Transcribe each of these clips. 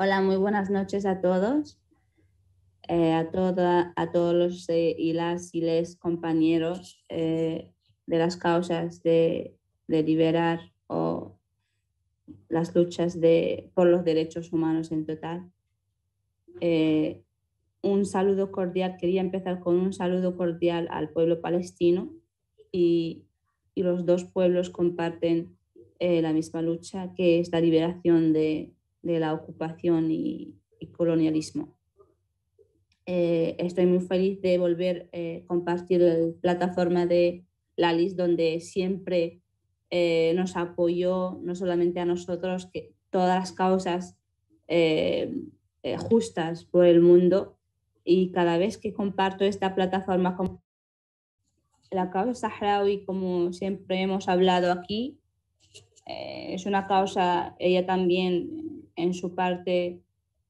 Hola, muy buenas noches a todos, eh, a, toda, a todos los eh, y las y les compañeros eh, de las causas de, de, liberar o las luchas de, por los derechos humanos en total. un saludo cordial, quería empezar con un saludo cordial al pueblo palestino y, y los dos pueblos comparten la misma lucha que es la liberación de, de la ocupación y, colonialismo. Eh, estoy muy feliz de volver a eh, compartir la plataforma de Lalis, donde siempre eh, nos apoyó, no solamente a nosotros, que todas las causas justas por el mundo, y cada vez que comparto esta plataforma con la causa saharaui, como siempre hemos hablado aquí, es una causa, ella también en su parte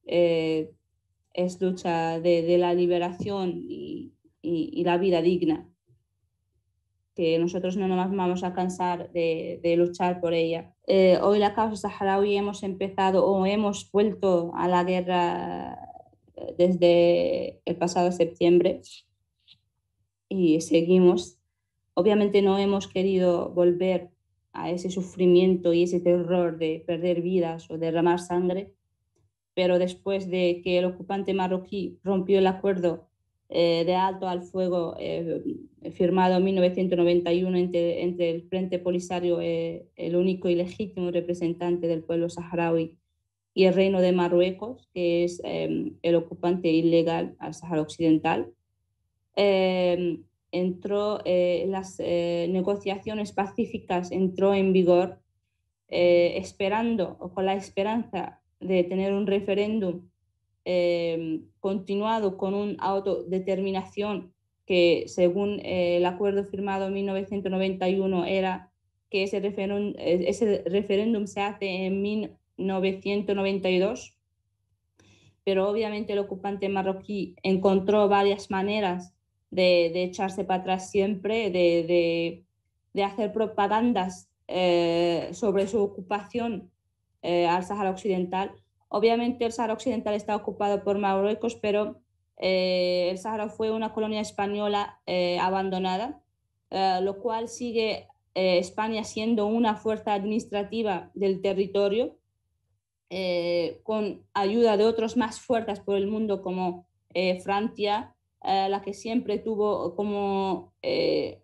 eh, es lucha de, la liberación y, la vida digna, que nosotros no nos vamos a cansar de, luchar por ella. Eh, hoy la causa saharaui hemos empezado o hemos vuelto a la guerra eh, desde el pasado septiembre y seguimos. Obviamente no hemos querido volver a ese sufrimiento y ese terror de perder vidas o derramar sangre, pero después de que el ocupante marroquí rompió el acuerdo eh, de alto al fuego eh, firmado en 1991 entre, el Frente Polisario, eh, el único y legítimo representante del pueblo saharaui, y el Reino de Marruecos, que es el ocupante ilegal al Sahara Occidental entró eh, las eh, negociaciones pacíficas entró en vigor eh, esperando o con la esperanza de tener un referéndum continuado con una autodeterminación que según el acuerdo firmado en 1991 era que ese referéndum, ese referéndum se hace en 1992, pero obviamente el ocupante marroquí encontró varias maneras de, echarse para atrás siempre, de, hacer propagandas eh, sobre su ocupación eh, al Sahara Occidental. Obviamente el Sahara Occidental está ocupado por Marruecos, pero eh, el Sahara fue una colonia española abandonada, lo cual sigue España siendo una fuerza administrativa del territorio. con ayuda de otros más fuertes por el mundo como Francia, eh, la que siempre tuvo como eh,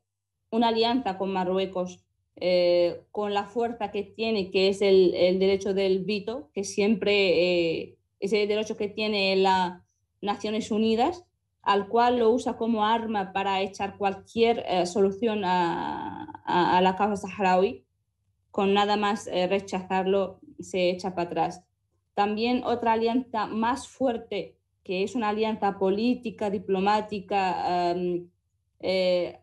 una alianza con Marruecos, eh, con la fuerza que tiene, que es el, derecho del veto, que siempre es el derecho que tiene las Naciones Unidas, al cual lo usa como arma para echar cualquier solución a, a, la causa saharaui, con nada más rechazarlo se echa para atrás. También otra alianza más fuerte que es una alianza política, diplomática, eh,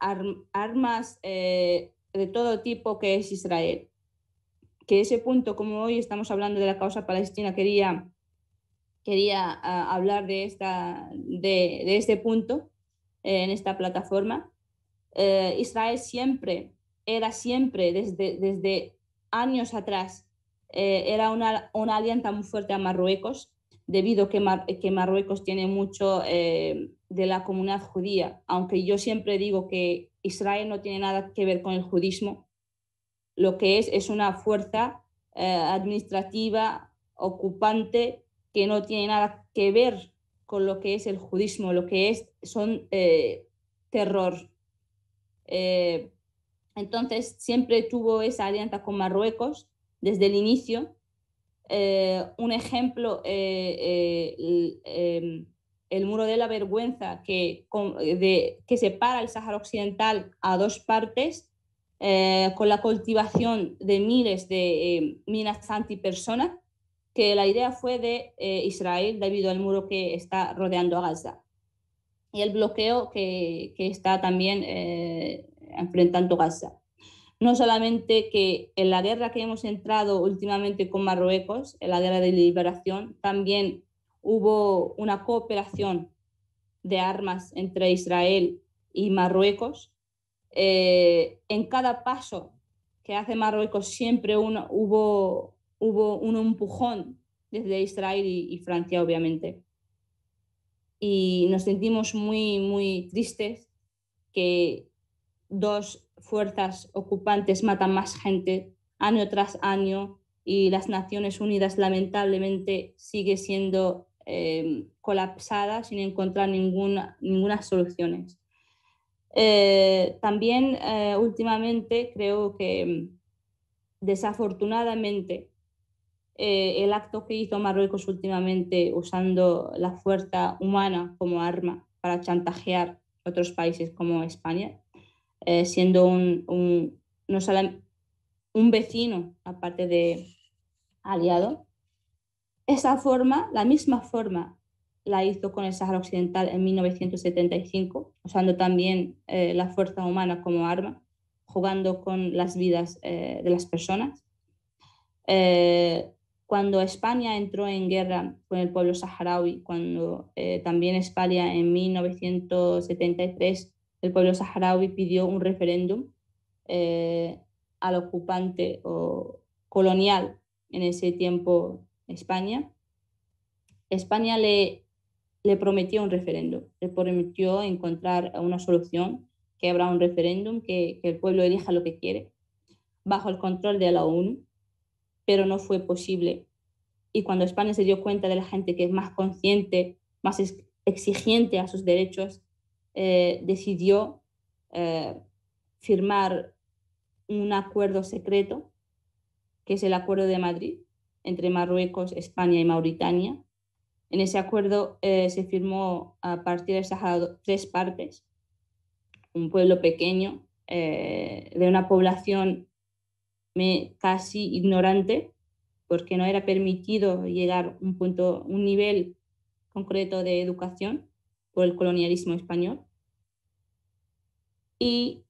armas eh, de todo tipo que es Israel. Que ese punto, como hoy estamos hablando de la causa palestina, quería, quería ah, hablar de, esta, de, de este punto eh, en esta plataforma. Israel siempre, era siempre, desde, desde años atrás, era una, una alianza muy fuerte a Marruecos debido a que, Marruecos tiene mucho eh, de la comunidad judía, aunque yo siempre digo que Israel no tiene nada que ver con el judismo, lo que es es una fuerza eh, administrativa ocupante que no tiene nada que ver con lo que es el judismo, lo que es son eh, terror. entonces siempre tuvo esa alianza con Marruecos desde el inicio eh, un ejemplo, eh, eh, el, muro de la vergüenza que, que separa el Sáhara Occidental a dos partes, con la cultivación de miles de minas antipersona, que la idea fue de Israel debido al muro que está rodeando a Gaza y el bloqueo que, que está también enfrentando Gaza no solamente que en la guerra que hemos entrado últimamente con Marruecos, en la guerra de liberación, también hubo una cooperación de armas entre Israel y Marruecos. Eh, en cada paso que hace Marruecos siempre hubo, un empujón desde Israel y, y, Francia, obviamente. Y nos sentimos muy, muy tristes que dos fuerzas ocupantes matan más gente año tras año y las Naciones Unidas lamentablemente sigue siendo colapsadas em, colapsada sin encontrar ninguna, ninguna soluciones. Eh, también eh, últimamente creo que desafortunadamente eh, el acto que hizo Marruecos últimamente usando la fuerza humana como arma para chantajear otros países como España eh, siendo un, un, no un vecino, aparte de aliado. Esa forma, la misma forma, la hizo con el Sahara Occidental en 1975, usando también eh, la fuerza humana como arma, jugando con las vidas eh, de las personas. cuando España entró en guerra con el pueblo saharaui, cuando también España en 1973 el pueblo saharaui pidió un referéndum eh, al ocupante o colonial en ese tiempo España. España le, le prometió un referéndum, le prometió encontrar una solución, que habrá un referéndum, que, que el pueblo elija lo que quiere, bajo el control de la ONU, pero no fue posible. Y cuando España se dio cuenta de la gente que es más consciente, más exigente a sus derechos, eh, decidió eh, firmar un acuerdo secreto, que es el Acuerdo de Madrid, entre Marruecos, España y Mauritania. En ese acuerdo eh, se firmó a partir de Sahara tres partes, un pueblo pequeño, de una población casi ignorante, porque no era permitido llegar a un un nivel concreto de educación por el colonialismo español. Y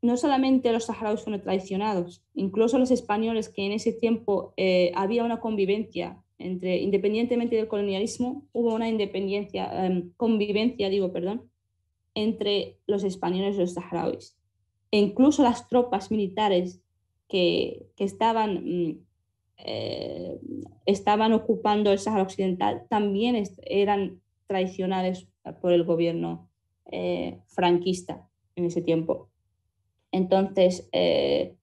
no solamente los saharauis fueron traicionados, incluso los españoles que en ese tiempo eh, había una convivencia entre, independientemente del colonialismo, hubo una independencia, em, convivencia, digo, perdón, entre los españoles y los saharauis. E incluso las tropas militares que, estaban, mm, eh, estaban ocupando el Sahara Occidental también eran traicionales por el gobierno eh, franquista en ese tiempo. Entonces, eh,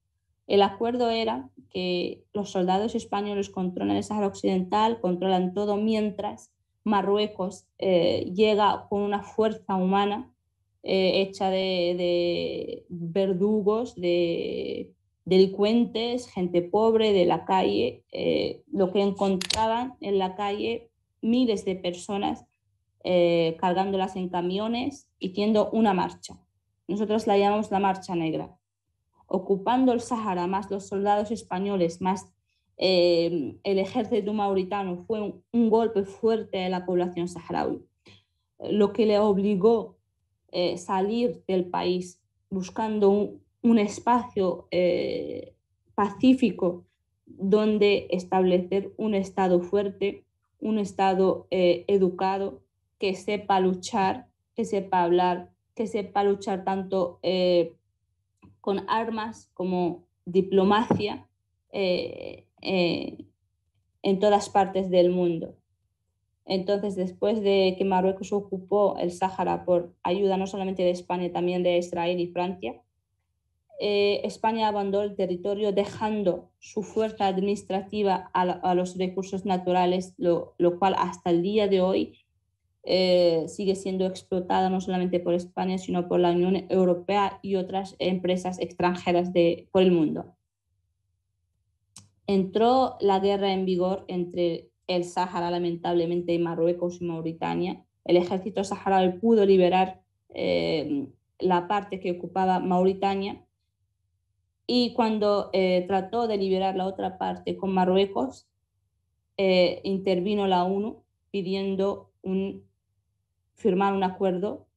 el acuerdo era que los soldados españoles controlan el Sahara Occidental, controlan todo, mientras Marruecos eh, llega con una fuerza humana hecha de, verdugos, de delincuentes, gente pobre de la calle, lo que encontraban en la calle miles de personas eh, cargándolas en camiones y haciendo una marcha. Nosotros la llamamos la Marcha Negra. Ocupando el Sahara, más los soldados españoles, más eh, el ejército mauritano, fue un, golpe fuerte a la población saharaui, lo que le obligó a eh, salir del país buscando un, espacio pacífico donde establecer un Estado fuerte, un Estado educado que sepa luchar, que sepa hablar, que sepa luchar tanto eh, con armas como diplomacia eh, eh, en todas partes del mundo. Entonces, después de que Marruecos ocupó el Sáhara por ayuda no solamente de España, también de Israel y Francia, España abandonó el territorio dejando su fuerza administrativa a, los recursos naturales, lo, cual hasta el día de hoy eh, sigue siendo explotada no solamente por España, sino por la Unión Europea y otras empresas extranjeras de, por el mundo. Entró la guerra en vigor entre el Sahara lamentablemente, y Marruecos y Mauritania. El ejército saharaui pudo liberar eh, la parte que ocupaba Mauritania y cuando eh, trató de liberar la otra parte con Marruecos, intervino la ONU pidiendo un firmar un acuerdo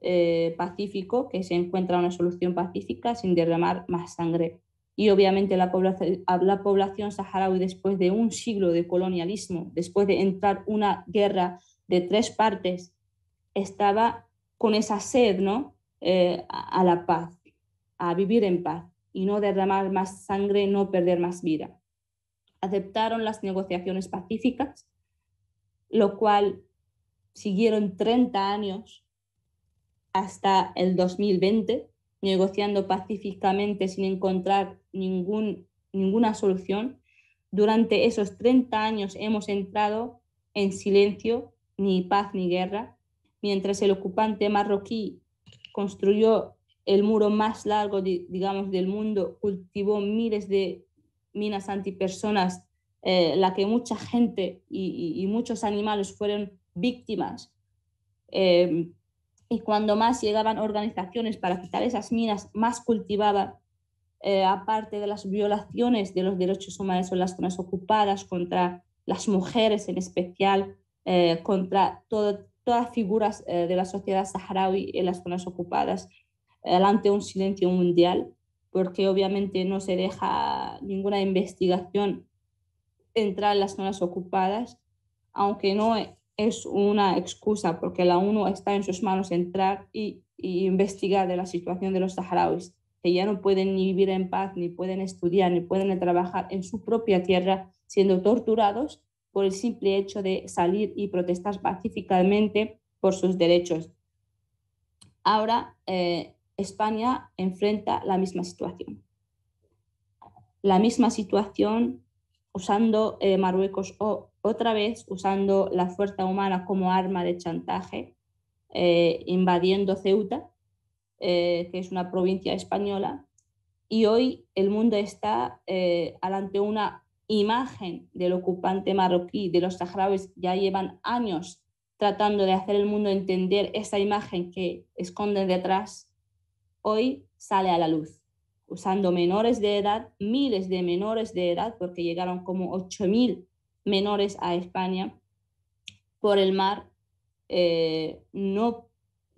eh, pacífico, que se encuentra una solución pacífica sin derramar más sangre. Y obviamente la población, la saharaui, después de un siglo de colonialismo, después de entrar una guerra de tres partes, estaba con esa sed ¿no? Eh, a la paz, a vivir en paz y no derramar más sangre, no perder más vida. Aceptaron las negociaciones pacíficas, lo cual siguieron 30 años hasta el 2020 negociando pacíficamente sin encontrar ningún, ninguna solución. Durante esos 30 años hemos entrado en silencio, ni paz ni guerra, mientras el ocupante marroquí construyó el muro más largo, digamos, del mundo, cultivó miles de minas antipersonas, eh, la que mucha gente y muchos animales fueron víctimas. Eh, y cuando más llegaban organizaciones para quitar esas minas, más cultivaba, eh, aparte de las violaciones de los derechos humanos en las zonas ocupadas, contra las mujeres en especial, eh, contra todas todas figuras de la sociedad saharaui en las zonas ocupadas, ante un silencio mundial, porque obviamente no se deja ninguna investigación entrar en las zonas ocupadas, aunque no es una excusa porque la ONU está en sus manos entrar y, investigar de la situación de los saharauis, que ya no pueden ni vivir en paz, ni pueden estudiar, ni pueden trabajar en su propia tierra, siendo torturados por el simple hecho de salir y protestar pacíficamente por sus derechos. Ahora eh, España enfrenta la misma situación. La misma situación usando eh, Marruecos o otra vez usando la fuerza humana como arma de chantaje, eh, invadiendo Ceuta, eh, que es una provincia española, y hoy el mundo está eh, ante una imagen del ocupante marroquí, de los saharauis, ya llevan años tratando de hacer el mundo entender esa imagen que esconden detrás, hoy sale a la luz usando menores de edad, miles de menores de edad, porque llegaron como 8.000 menores a España por el mar, eh, no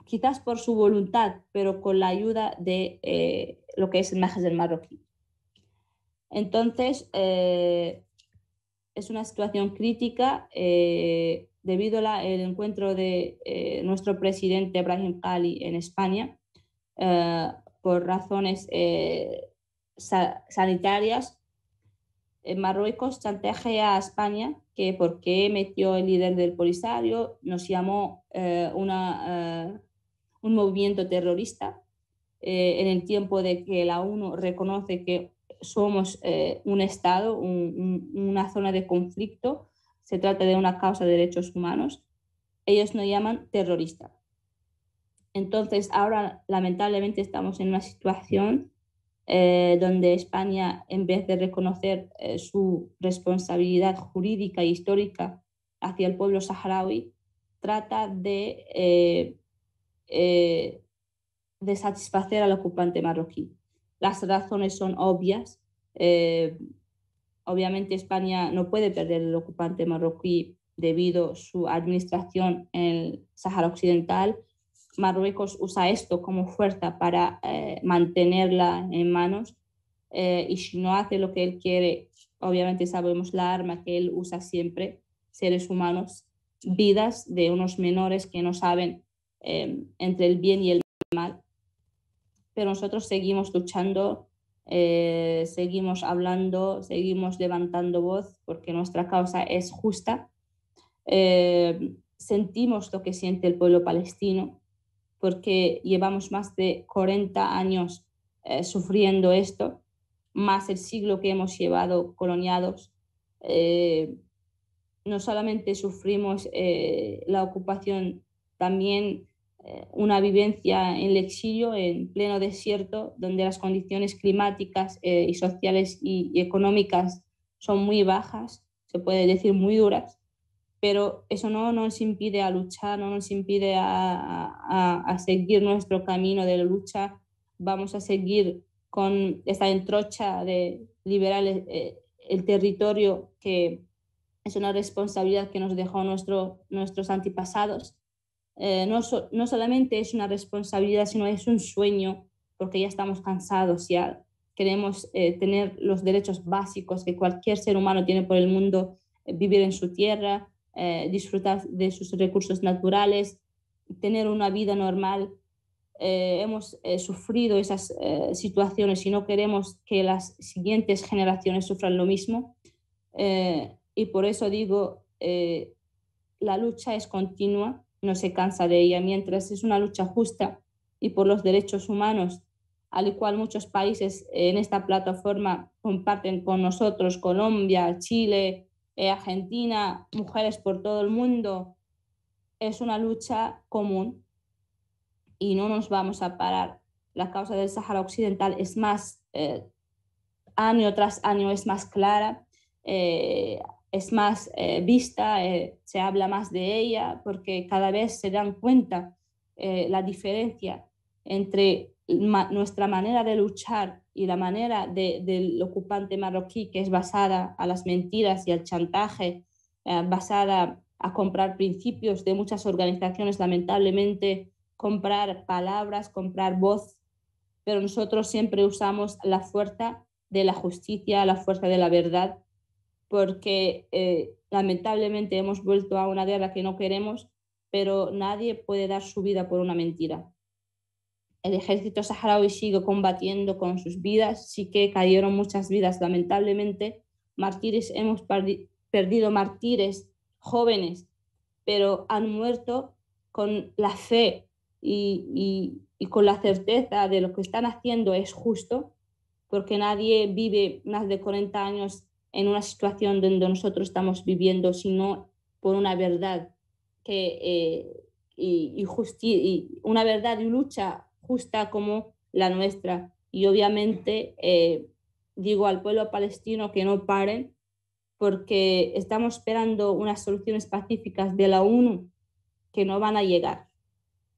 quizás por su voluntad, pero con la ayuda de eh, lo que es el del Marroquí. Entonces, eh, es una situación crítica debido al encuentro de nuestro presidente Ibrahim Kali en España por razones sanitarias Marruecos chantajea a España que porque metió el líder del Polisario, nos llamó eh, una, eh, un movimiento terrorista eh, en el tiempo de que la ONU reconoce que somos un Estado, una zona de conflicto, se trata de una causa de derechos humanos, ellos nos llaman terrorista. Entonces, ahora lamentablemente estamos en una situación eh, donde España, en vez de reconocer eh, su responsabilidad jurídica e histórica hacia el pueblo saharaui, trata de, eh, de satisfacer al ocupante marroquí. Las razones son obvias. obviamente España no puede perder el ocupante marroquí debido a su administración en el Sahara Occidental, Marruecos usa esto como fuerza para eh, mantenerla en manos eh, y si no hace lo que él quiere, obviamente sabemos la arma que él usa siempre, seres humanos, vidas de unos menores que no saben em, entre el bien y el mal. Pero nosotros seguimos luchando, eh, seguimos hablando, seguimos levantando voz porque nuestra causa es justa em, sentimos lo que siente el pueblo palestino, porque llevamos más de 40 años eh, sufriendo esto, más el siglo que hemos llevado coloniados. Eh, no solamente sufrimos eh, la ocupación, también una vivencia en el exilio, en pleno desierto, donde las condiciones climáticas y sociales y económicas son muy bajas, se puede decir muy duras pero eso no nos impide a luchar, no nos impide a, seguir nuestro camino de lucha. Vamos a seguir con esta entrocha de liberar el, eh, territorio que es una responsabilidad que nos dejó nuestro, nuestros antepasados. Eh, no, no, solamente es una responsabilidad, sino es un sueño, porque ya estamos cansados, ya queremos eh, tener los derechos básicos que cualquier ser humano tiene por el mundo, vivir en su tierra, eh, disfrutar de sus recursos naturales, tener una vida normal. Eh, hemos eh, sufrido esas situaciones y no queremos que las siguientes generaciones sufran lo mismo. y por eso digo, la lucha es continua, no se cansa de ella, mientras es una lucha justa y por los derechos humanos, al cual muchos países en esta plataforma comparten con nosotros, Colombia, Chile, eh, argentina, mujeres por todo el mundo, es una lucha común y no nos vamos a parar. La causa del Sahara Occidental es más, eh, año tras año es más clara, eh, es más vista, se habla más de ella, porque cada vez se dan cuenta la diferencia entre nuestra manera de luchar y la manera del ocupante marroquí que es basada a las mentiras y al chantaje, eh, basada a comprar principios de muchas organizaciones, lamentablemente comprar palabras, comprar voz, pero nosotros siempre usamos la fuerza de la justicia, la fuerza de la verdad, porque eh, lamentablemente hemos vuelto a una guerra que no queremos, pero nadie puede dar su vida por una mentira el ejército saharaui sigue combatiendo con sus vidas, sí que cayeron muchas vidas lamentablemente, mártires hemos perdido mártires jóvenes, pero han muerto con la fe y, con la certeza de lo que están haciendo es justo, porque nadie vive más de 40 años en una situación donde nosotros estamos viviendo, sino por una verdad que, eh, y, y, y, una verdad y lucha justa como la nuestra. Y obviamente eh, digo al pueblo palestino que no paren porque estamos esperando unas soluciones pacíficas de la ONU que no van a llegar.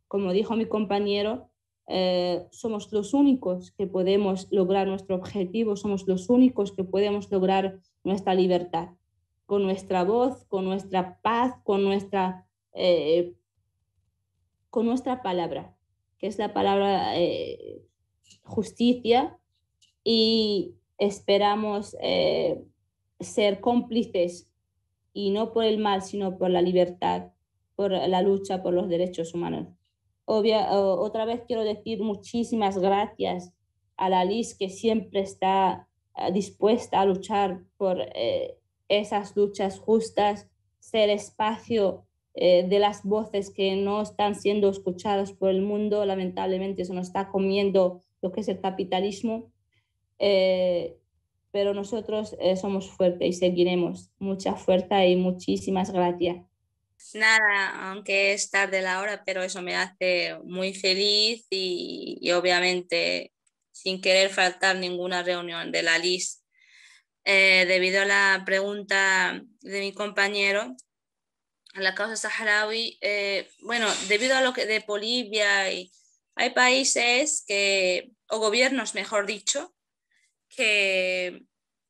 Como dijo mi compañero, eh, somos los únicos que podemos lograr nuestro objetivo, somos los únicos que podemos lograr nuestra libertad, con nuestra voz, con nuestra paz, con nuestra, eh, con nuestra palabra que es la palabra eh, justicia, y esperamos eh, ser cómplices, y no por el mal, sino por la libertad, por la lucha por los derechos humanos. otra vez quiero decir muchísimas gracias a la Liz, que siempre está eh, dispuesta a luchar por esas luchas justas, ser espacio eh, de las voces que no están siendo escuchadas por el mundo, lamentablemente eso nos está comiendo lo que es el capitalismo, eh, pero nosotros eh, somos fuertes y seguiremos. Mucha fuerza y muchísimas gracias. Nada, aunque es tarde la hora, pero eso me hace muy feliz y, y obviamente sin querer faltar ninguna reunión de la LIS. debido a la pregunta de mi compañero, la causa saharaui, eh, bueno, debido a lo que de Bolivia y hay países que, o gobiernos mejor dicho, que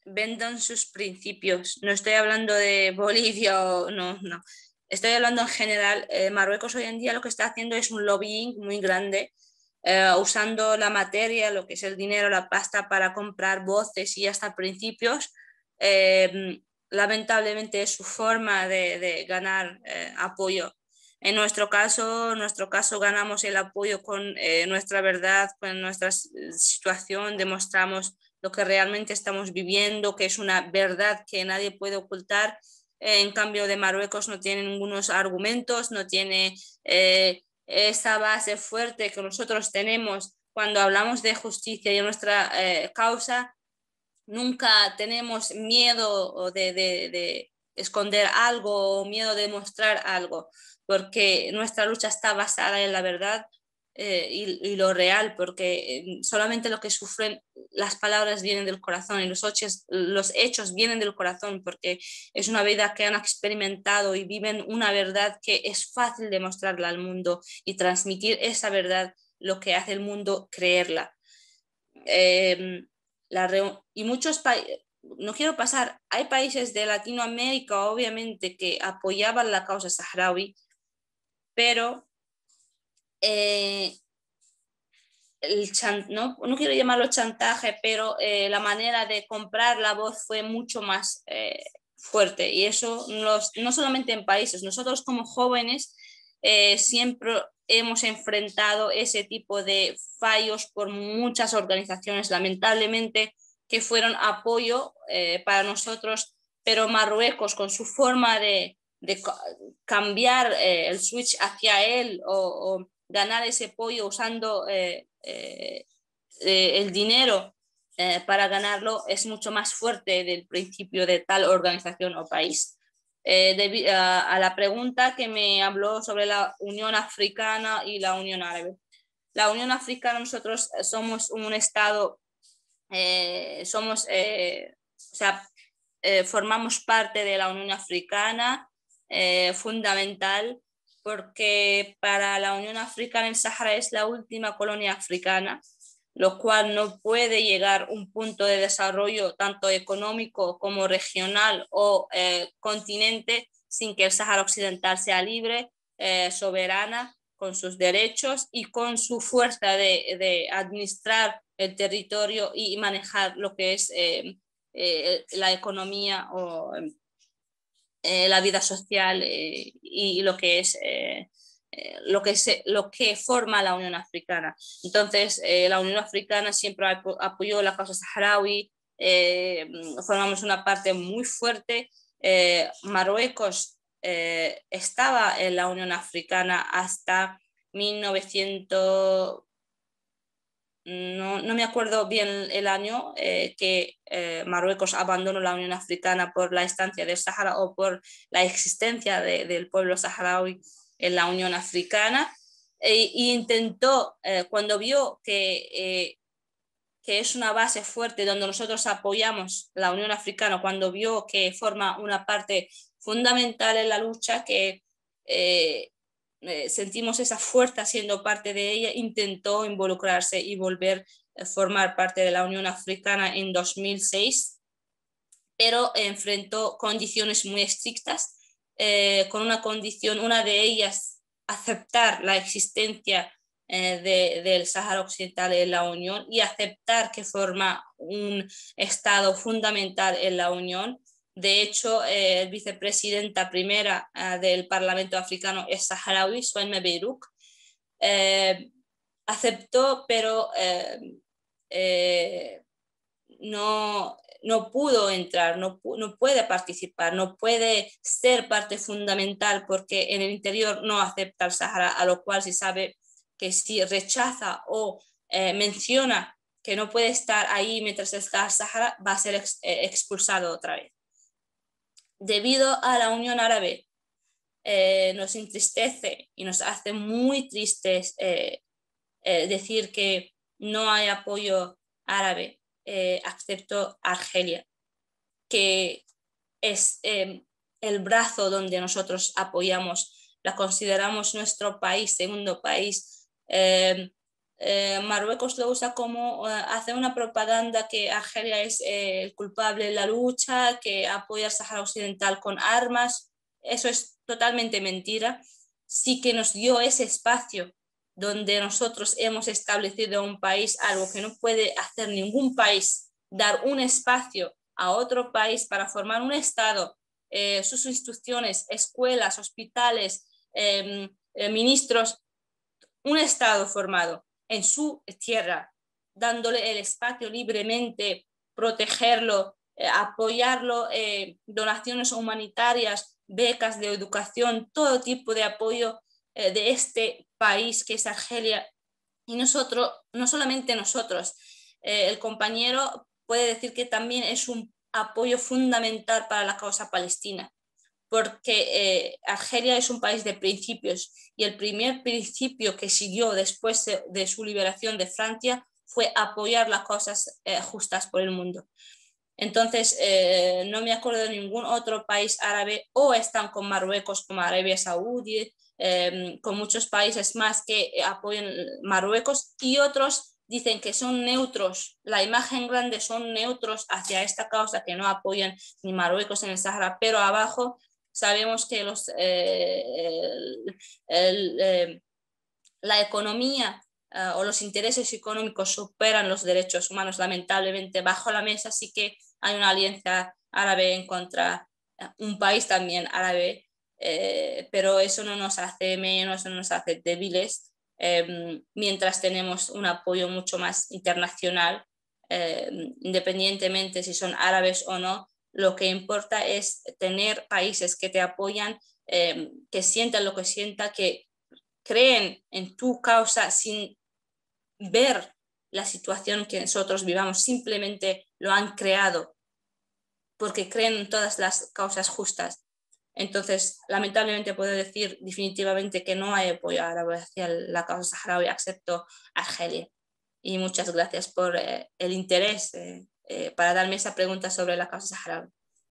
vendan sus principios. No estoy hablando de Bolivia o no, no. Estoy hablando en general. Eh, Marruecos hoy en día lo que está haciendo es un lobbying muy grande, eh, usando la materia, lo que es el dinero, la pasta para comprar voces y hasta principios lamentablemente es su forma de, ganar eh, apoyo. En nuestro caso, nuestro caso ganamos el apoyo con eh, nuestra verdad, con nuestra situación, demostramos lo que realmente estamos viviendo, que es una verdad que nadie puede ocultar. en cambio de Marruecos no tiene ningunos argumentos, no tiene eh, esa base fuerte que nosotros tenemos cuando hablamos de justicia y de nuestra causa, nunca tenemos miedo de, esconder algo o miedo de mostrar algo, porque nuestra lucha está basada en la verdad eh, y, lo real, porque eh, solamente lo que sufren las palabras vienen del corazón y los hechos, los hechos vienen del corazón, porque es una vida que han experimentado y viven una verdad que es fácil demostrarla al mundo y transmitir esa verdad, lo que hace el mundo creerla. Em, y muchos países, no quiero pasar, hay países de Latinoamérica obviamente que apoyaban la causa saharaui, pero eh, el no, quiero llamarlo chantaje, pero eh, la manera de comprar la voz fue mucho más eh, fuerte y eso no solamente en países, nosotros como jóvenes siempre hemos enfrentado ese tipo de fallos por muchas organizaciones, lamentablemente, que fueron apoyo eh, para nosotros, pero Marruecos con su forma de, cambiar eh, el switch hacia él o, ganar ese apoyo usando eh, el dinero para ganarlo es mucho más fuerte del principio de tal organización o país eh, a, la pregunta que me habló sobre la Unión Africana y la Unión Árabe. La Unión Africana, nosotros eh, somos un Estado, eh, somos, eh, o sea, formamos parte de la Unión Africana, fundamental, porque para la Unión Africana el Sahara es la última colonia africana lo cual no puede llegar a un punto de desarrollo tanto económico como regional o eh, continente sin que el Sahara Occidental sea libre, eh, soberana, con sus derechos y con su fuerza de, administrar el territorio y manejar lo que es eh, la economía o la vida social y lo que es eh, lo, que lo que forma la Unión Africana. Entonces, eh, la Unión Africana siempre apoyó la causa saharaui, eh, mm, formamos una parte muy fuerte. Marruecos estaba en la Unión Africana hasta 1900, mm, no, me acuerdo bien el año que Marruecos abandonó la Unión Africana por la estancia del Sahara o por la existencia del pueblo saharaui en la Unión Africana e, intentó, eh, cuando vio que, eh, que es una base fuerte donde nosotros apoyamos la Unión Africana, cuando vio que forma una parte fundamental en la lucha, que eh, sentimos esa fuerza siendo parte de ella, intentó involucrarse y volver a formar parte de la Unión Africana en 2006, pero enfrentó condiciones muy estrictas eh, con una condición, una de ellas, aceptar la existencia eh, del Sahara Occidental en la Unión y aceptar que forma un Estado fundamental en la Unión. De hecho, eh, el vicepresidenta primera eh, del Parlamento africano es saharaui, Suenme Beiruk. aceptó, pero no no pudo entrar, no, puede participar, no puede ser parte fundamental porque en el interior no acepta el Sahara, a lo cual se sabe que si rechaza o eh, menciona que no puede estar ahí mientras está el Sahara, va a ser eh, expulsado otra vez. Debido a la Unión Árabe, eh, nos entristece y nos hace muy tristes decir que no hay apoyo árabe eh, Argelia, que es em, el brazo donde nosotros apoyamos, la consideramos nuestro país, segundo país. Em, eh, Marruecos lo usa como, eh, hace una propaganda que Argelia es eh, el culpable de la lucha, que apoya al Sahara Occidental con armas. Eso es totalmente mentira. Sí que nos dio ese espacio donde nosotros hemos establecido un país, algo que no puede hacer ningún país, dar un espacio a otro país para formar un Estado, eh, sus instituciones, escuelas, hospitales, em, eh, ministros, un Estado formado en su tierra, dándole el espacio libremente, protegerlo, eh, apoyarlo, donaciones humanitarias, becas de educación, todo tipo de apoyo eh, de este país que es Argelia. Y nosotros, no solamente nosotros, eh, el compañero puede decir que también es un apoyo fundamental para la causa palestina, porque eh, Argelia es un país de principios y el primer principio que siguió después de, su liberación de Francia fue apoyar las causas justas por el mundo. Entonces, no me acuerdo de ningún otro país árabe o están con Marruecos como Arabia Saudí Em, con muchos países más que apoyan Marruecos y otros dicen que son neutros, la imagen grande son neutros hacia esta causa que no apoyan ni Marruecos en el Sahara, pero abajo sabemos que los, eh, em, la economía eh, o los intereses económicos superan los derechos humanos, lamentablemente, bajo la mesa así que hay una alianza árabe en contra eh, un país también árabe eh, pero eso no nos hace menos, no nos hace débiles, eh, mientras tenemos un apoyo mucho más internacional, eh, independientemente si son árabes o no, lo que importa es tener países que te apoyan, que sientan lo que sienta, que creen en tu causa sin ver la situación que nosotros vivamos, simplemente lo han creado porque creen en todas las causas justas. Entonces, lamentablemente puedo decir definitivamente que no hay apoyo a la causa saharaui, excepto Argelia. Y muchas gracias por eh, el interés eh, eh, para darme esa pregunta sobre la causa saharaui.